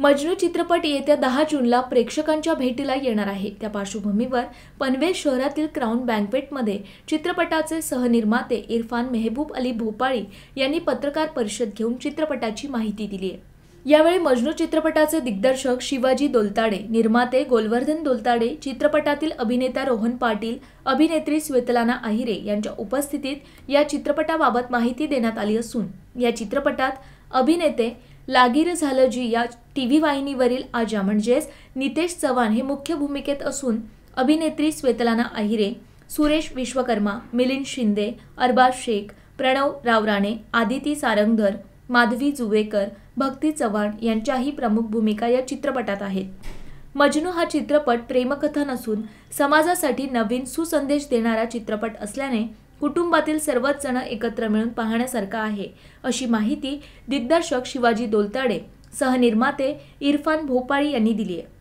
मजनू चित्रपट येत्या दहा जूनला प्रेक्षकांच्या भेटीला येणार आहे त्या पार्श्वभूमीवर पनवेल शहरातील क्राऊन बँकवेटमध्ये चित्रपटाचे सहनिर्माते इरफान मेहबूब अली भोपाळी यांनी पत्रकार परिषद घेऊन चित्रपटाची माहिती दिली आहे यावेळी मजनू चित्रपटाचे दिग्दर्शक शिवाजी दोलताडे निर्माते गोलवर्धन दोलताडे चित्रपटातील अभिनेता रोहन पाटील अभिनेत्री स्वेतलाना आहिरे यांच्या उपस्थितीत या चित्रपटाबाबत माहिती देण्यात आली असून या चित्रपटात अभिनेते लागीर झालं जी या टी व्ही वाहिनीवरील आजा म्हणजेच नितेश चव्हाण हे मुख्य भूमिकेत असून अभिनेत्री श्वेतलाना अहिरे सुरेश विश्वकर्मा मिलिंद शिंदे अरबा शेख प्रणव रावराणे आदिती सारंगधर माधवी जुवेकर भक्ती चव्हाण यांच्याही प्रमुख भूमिका या चित्रपटात आहेत मजनू हा चित्रपट प्रेमकथा नसून समाजासाठी नवीन सुसंदेश देणारा चित्रपट असल्याने कुटुंबातील सर्वच जण एकत्र मिळून पाहण्यासारखा आहे अशी माहिती दिग्दर्शक शिवाजी दोलताडे सहनिर्माते इरफान भोपाळी यांनी दिली आहे